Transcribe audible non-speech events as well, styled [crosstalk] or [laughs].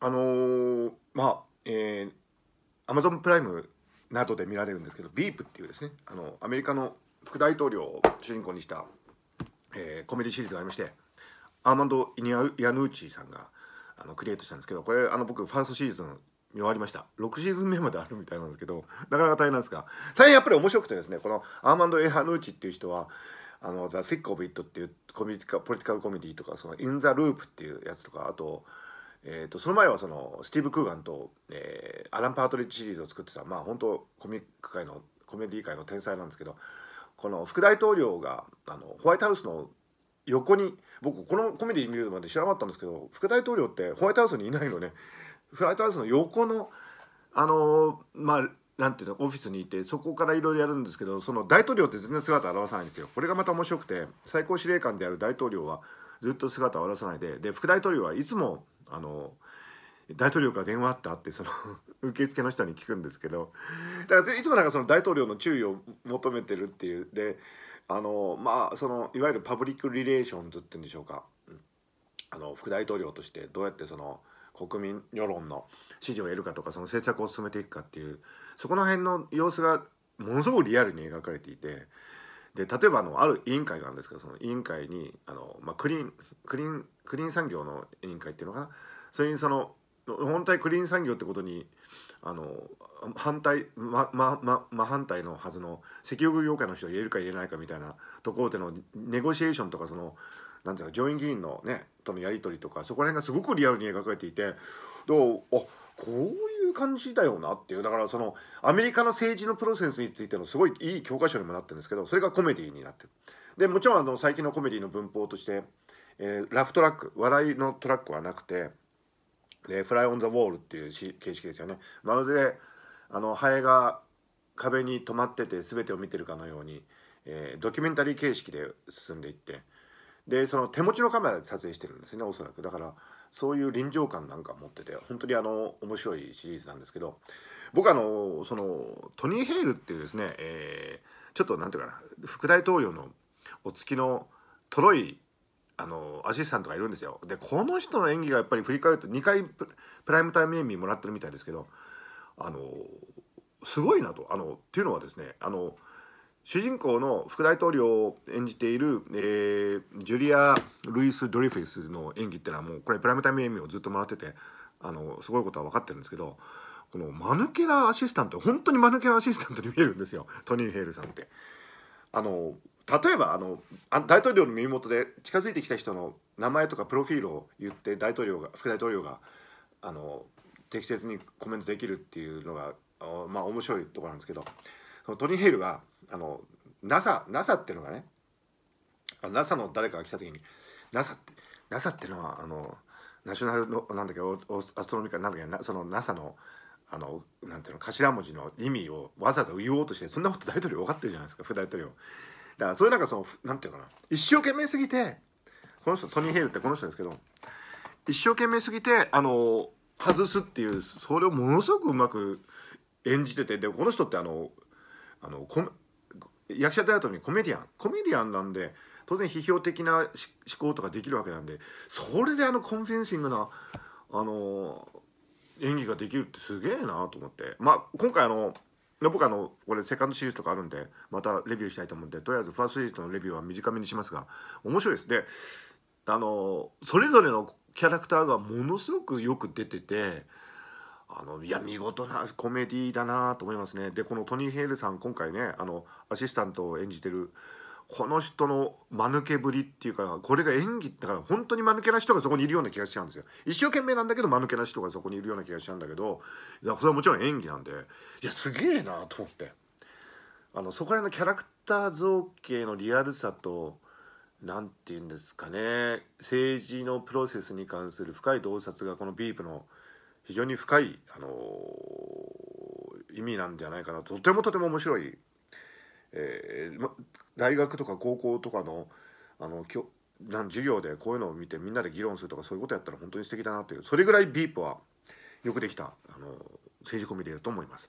あのー、まあえー、Amazon プライムなどで見られるんですけど「ビープっていうですねあのアメリカの副大統領を主人公にした、えー、コメディシリーズがありましてアーマンド・イニアヤヌーチーさんがあのクリエイトしたんですけどこれあの僕ファーストシーズン見終わりました6シーズン目まであるみたいなんですけどなかなか大変なんですが大変やっぱり面白くてですねこのアーマンド・エハヌーチっていう人はあの「ザ・ s ッ c k o イット」っていうコミュニティポリティカルコメディとか「そのイン・ザ・ループ」っていうやつとかあと「えーと、その前はそのスティーブ・クーガンと、えー、アラン・パートリッジシリーズを作ってたまあ本当コミック界のコメディ界の天才なんですけどこの副大統領があのホワイトハウスの横に僕このコメディ見るまで知らなかったんですけど副大統領ってホワイトハウスにいないのねホワイトハウスの横のあのまあなんていうのオフィスにいてそこからいろいろやるんですけどその大統領って全然姿を現さないんですよこれがまた面白くて最高司令官である大統領はずっと姿を現さないでで副大統領はいつもあの大統領から電話あったってその [laughs] 受付の人に聞くんですけどだからいつもなんかその大統領の注意を求めてるっていうであのまあそのいわゆるパブリックリレーションズっていうんでしょうかあの副大統領としてどうやってその国民世論の支持を得るかとかその政策を進めていくかっていうそこの辺の様子がものすごくリアルに描かれていてで例えばあのある委員会があるんですけどその委員会にあの、まあ、クリーンクリーンクリーン産業の委員会っていうのかなそれにその本体クリーン産業ってことにあの反対ままま真反対のはずの石油業界の人を入れるか入れないかみたいなところでのネゴシエーションとかそのなんていうの上院議員のねとのやり取りとかそこら辺がすごくリアルに描かれていてどうあこういうう感じだよなっていうだからそのアメリカの政治のプロセスについてのすごいいい教科書にもなってるんですけどそれがコメディーになってるでもちろんあの最近のコメディの文法として、えー、ラフトラック笑いのトラックはなくてでフライ・オン・ザ・ウォールっていう形式ですよねまるであのハエが壁に止まってて全てを見てるかのように、えー、ドキュメンタリー形式で進んでいってでその手持ちのカメラで撮影してるんですねおそらくだからそういう臨場感なんか持ってて本当にあの面白いシリーズなんですけど僕あのそのトニー・ヘイルっていうですね、えー、ちょっと何て言うかな副大統領のお付きのトロイあのアシスタントがいるんですよでこの人の演技がやっぱり振り返ると2回プライムタイム演技もらってるみたいですけどあのすごいなとあのっていうのはですねあの主人公の副大統領を演じている、えー、ジュリア・ルイス・ドリフェスの演技っていうのはもうこれプライムタイム演技をずっともらっててあのすごいことは分かってるんですけどこの間抜けなアシスタント本当に間抜けなアシスタントに見えるんですよトニー・ヘイルさんって。あの例えばあの大統領の耳元で近づいてきた人の名前とかプロフィールを言って大統領が副大統領があの適切にコメントできるっていうのがまあ面白いところなんですけどトニー・ヘイルがあの NASA, NASA っていうのがね NASA の誰かが来た時に NASA って NASA っていうのはあのナショナルのなんだけどアストロミカなんだけどその NASA のあのなんていうの頭文字の意味をわざわざ言おうとしてそんなこと大統領分かってるじゃないですか副大統領だからそううなんかそのなんていうかな一生懸命すぎてこの人トニー・ヘイルってこの人ですけど一生懸命すぎてあの外すっていうそれをものすごくうまく演じててでこの人ってあのあの役者であったにコメディアンコメディアンなんで当然批評的な思考とかできるわけなんでそれであのコンフェンシングなあの演技ができるってすげえなと思ってまあ今回あの僕あのこれセカンドシリーズとかあるんでまたレビューしたいと思うんでとりあえずファーストシリーズのレビューは短めにしますが面白いですであのそれぞれのキャラクターがものすごくよく出ててあのいや見事なコメディだなと思いますねでこのトニー・ヘイルさん今回ねあのアシスタントを演じてるこの人の間抜けぶりっていうかこれが演技だから本当に間抜けな人がそこにいるような気がしちゃうんですよ一生懸命なんだけど間抜けな人がそこにいるような気がしちゃうんだけどいやそれはもちろん演技なんでいやすげえなと思ってあのそこら辺のキャラクター造形のリアルさと何て言うんですかね政治のプロセスに関する深い洞察がこのビープの「非常に深い、あのー、意味なんじゃないかなとてもとても面白い、えー、ま、大学とか高校とかのあのきょなん授業でこういうのを見てみんなで議論するとかそういうことやったら本当に素敵だなというそれぐらいビープはよくできた、あのー、政治コミュニティだと思います。